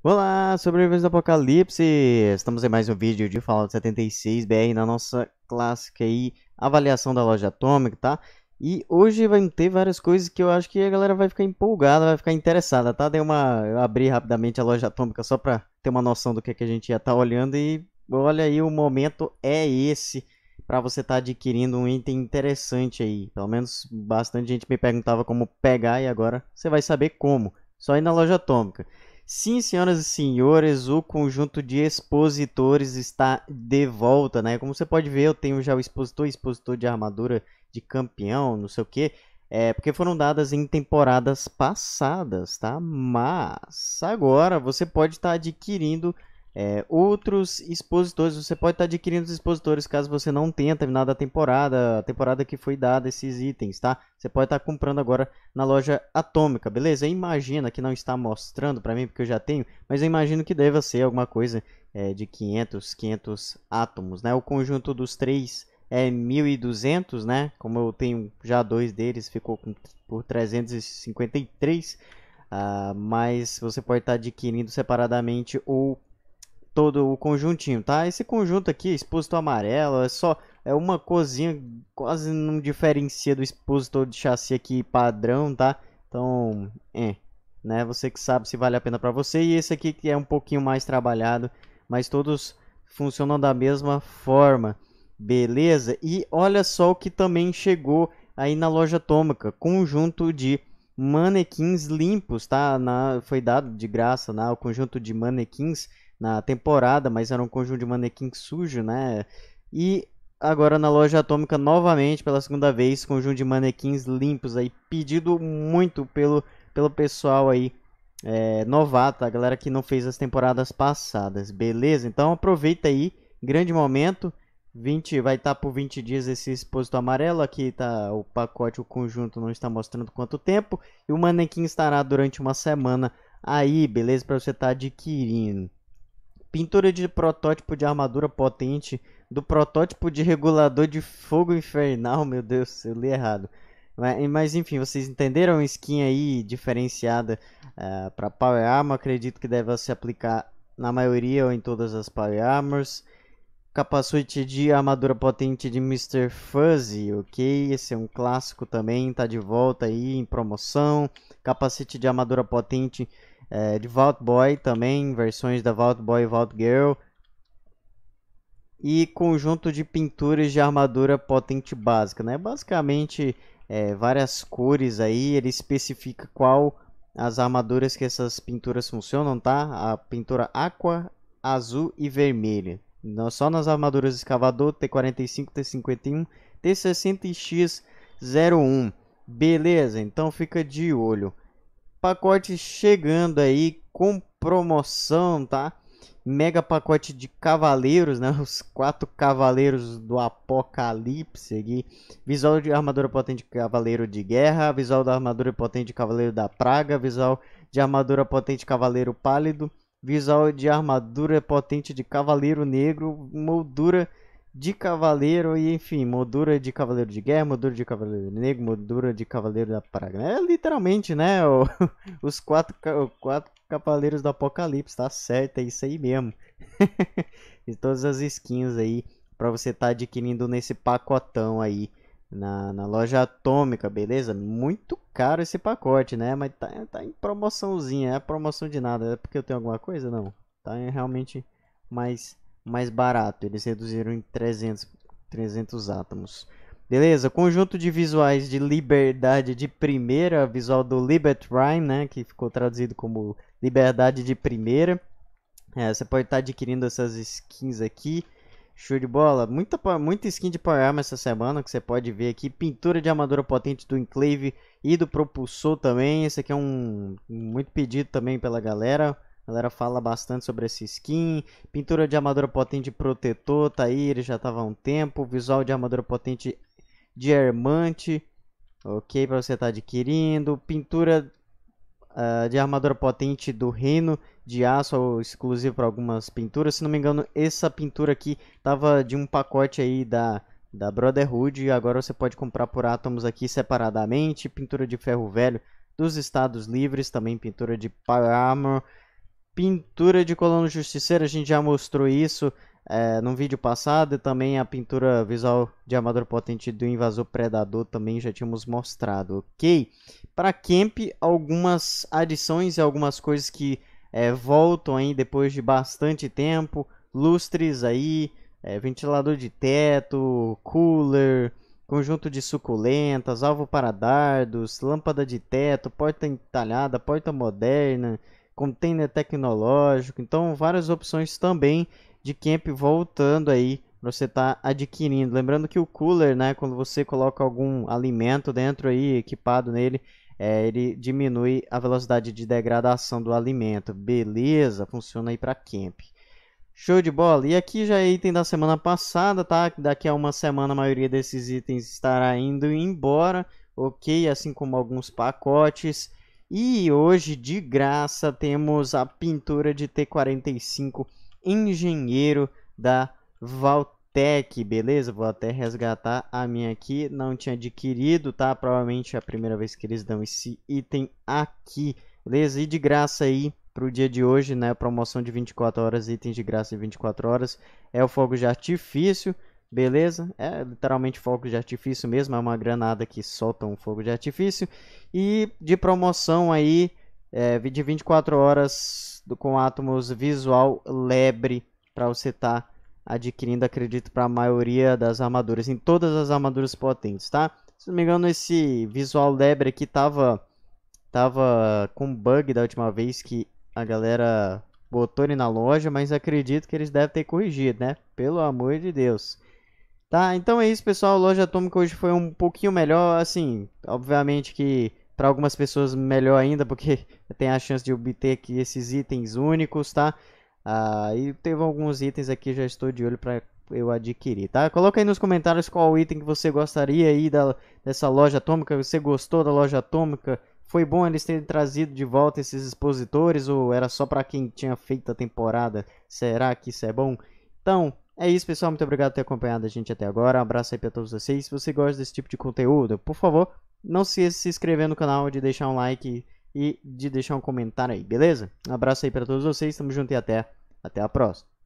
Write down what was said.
Olá, sobreviventes do Apocalipse! Estamos em mais um vídeo de Fallout 76 BR na nossa clássica aí, avaliação da loja Atômica, tá? E hoje vai ter várias coisas que eu acho que a galera vai ficar empolgada, vai ficar interessada, tá? Dei uma... Eu abri rapidamente a loja Atômica só pra ter uma noção do que, é que a gente ia estar tá olhando e olha aí, o momento é esse para você estar tá adquirindo um item interessante aí. Pelo menos bastante gente me perguntava como pegar e agora você vai saber como. Só ir na loja atômica. Sim, senhoras e senhores, o conjunto de expositores está de volta, né? Como você pode ver, eu tenho já o expositor, expositor de armadura de campeão, não sei o que, é porque foram dadas em temporadas passadas, tá? Mas agora você pode estar tá adquirindo é, outros expositores, você pode estar adquirindo os expositores caso você não tenha terminado a temporada, a temporada que foi dada esses itens, tá? Você pode estar comprando agora na loja atômica, beleza? Imagina que não está mostrando para mim porque eu já tenho, mas eu imagino que deva ser alguma coisa é, de 500, 500 átomos, né? O conjunto dos três é 1200, né? Como eu tenho já dois deles, ficou com, por 353. Uh, ah, mas você pode estar adquirindo separadamente ou todo o conjuntinho, tá? Esse conjunto aqui, exposto amarelo, é só é uma cozinha, quase não diferencia do exposto de chassi aqui padrão, tá? Então, é, né? Você que sabe se vale a pena para você. E esse aqui que é um pouquinho mais trabalhado, mas todos funcionam da mesma forma. Beleza? E olha só o que também chegou aí na loja atômica, conjunto de manequins limpos, tá? Na, foi dado de graça, né? O conjunto de manequins na temporada, mas era um conjunto de manequim sujo, né? E agora na loja atômica novamente pela segunda vez, conjunto de manequins limpos aí, pedido muito pelo, pelo pessoal aí é, novato, a galera que não fez as temporadas passadas, beleza? Então aproveita aí, grande momento. 20, vai estar tá por 20 dias esse exposto amarelo. Aqui tá o pacote, o conjunto não está mostrando quanto tempo. E o manequim estará durante uma semana aí, beleza? Para você estar tá adquirindo pintura de protótipo de armadura potente, do protótipo de regulador de fogo infernal, meu Deus, eu li errado. Mas, mas enfim, vocês entenderam? Skin aí diferenciada uh, eh, para Power Armor, acredito que deve se aplicar na maioria ou em todas as Power Armors. Capacete de armadura potente de Mr. Fuzzy, ok? Esse é um clássico também, tá de volta aí em promoção. Capacete de armadura potente é, de Vault Boy também, versões da Vault Boy e Vault Girl. E conjunto de pinturas de armadura potente básica, né? Basicamente é, várias cores aí, ele especifica qual as armaduras que essas pinturas funcionam, tá? A pintura aqua, azul e vermelha. Só nas armaduras escavador T45, T51, T60 e X01. Beleza, então fica de olho pacote chegando aí com promoção, tá? Mega pacote de cavaleiros, né? Os quatro cavaleiros do apocalipse aqui. Visual de armadura potente cavaleiro de guerra. Visual da armadura potente cavaleiro da praga. Visual de armadura potente cavaleiro pálido. Visual de armadura potente de cavaleiro negro. Moldura de cavaleiro e, enfim, moldura de cavaleiro de guerra, moldura de cavaleiro negro, moldura de cavaleiro da praga. É literalmente, né? O, os quatro, quatro cavaleiros do apocalipse, tá certo, é isso aí mesmo. e todas as skins aí para você estar tá adquirindo nesse pacotão aí na, na loja atômica, beleza? Muito caro esse pacote, né? Mas tá, tá em promoçãozinha, é promoção de nada, é porque eu tenho alguma coisa? Não, tá é realmente mais mais barato. Eles reduziram em 300, 300 átomos. Beleza, conjunto de visuais de liberdade de primeira, visual do Libet Rhyme, né, que ficou traduzido como liberdade de primeira. É, você pode estar adquirindo essas skins aqui. Show de bola. Muita, muita skin de Power Armor essa semana que você pode ver aqui. Pintura de armadura potente do Enclave e do Propulsor também. Esse aqui é um muito pedido também pela galera. A galera fala bastante sobre esse skin. Pintura de armadura potente protetor, tá aí, ele já estava há um tempo. Visual de armadura potente diamante, ok, para você estar tá adquirindo. Pintura uh, de armadura potente do reino de aço, exclusivo para algumas pinturas. Se não me engano, essa pintura aqui tava de um pacote aí da da Brotherhood e agora você pode comprar por átomos aqui separadamente, pintura de ferro velho dos Estados Livres, também pintura de Armor. Pintura de colono justiceiro, a gente já mostrou isso é, num vídeo passado. E também a pintura visual de amador potente do invasor predador também já tínhamos mostrado, ok? Para Kemp, algumas adições e algumas coisas que é, voltam aí depois de bastante tempo. Lustres aí, é, ventilador de teto, cooler, conjunto de suculentas, alvo para dardos, lâmpada de teto, porta entalhada, porta moderna, container tecnológico, então várias opções também de camp voltando aí para você estar tá adquirindo. Lembrando que o cooler, né, quando você coloca algum alimento dentro aí, equipado nele, é, ele diminui a velocidade de degradação do alimento. Beleza, funciona aí para camp. Show de bola. E aqui já é item da semana passada, tá? Daqui a uma semana a maioria desses itens estará indo embora, ok? Assim como alguns pacotes e hoje, de graça, temos a pintura de T45 Engenheiro da Valtec, beleza? Vou até resgatar a minha aqui, não tinha adquirido, tá? Provavelmente é a primeira vez que eles dão esse item aqui, beleza? E de graça aí, pro dia de hoje, né? Promoção de 24 horas, itens de graça em 24 horas, é o fogo de artifício, Beleza? É literalmente fogo de artifício mesmo, é uma granada que solta um fogo de artifício. E de promoção aí, é, de 24 horas do, com átomos visual lebre, para você estar tá adquirindo, acredito, para a maioria das armaduras, em todas as armaduras potentes, tá? Se não me engano, esse visual lebre aqui tava, tava com bug da última vez que a galera botou ele na loja, mas acredito que eles devem ter corrigido, né? Pelo amor de Deus. Tá, então é isso, pessoal. Loja Atômica hoje foi um pouquinho melhor, assim, obviamente que para algumas pessoas melhor ainda, porque tem a chance de obter aqui esses itens únicos, tá? Ah, e teve alguns itens aqui, já estou de olho para eu adquirir, tá? Coloca aí nos comentários qual item que você gostaria aí da, dessa loja atômica, você gostou da loja atômica, foi bom eles terem trazido de volta esses expositores ou era só para quem tinha feito a temporada? Será que isso é bom? Então, é isso, pessoal. Muito obrigado por ter acompanhado a gente até agora. Um abraço aí para todos vocês. Se você gosta desse tipo de conteúdo, por favor, não se esqueça de se inscrever no canal, de deixar um like e de deixar um comentário aí, beleza? Um abraço aí para todos vocês. Tamo junto e até, até a próxima.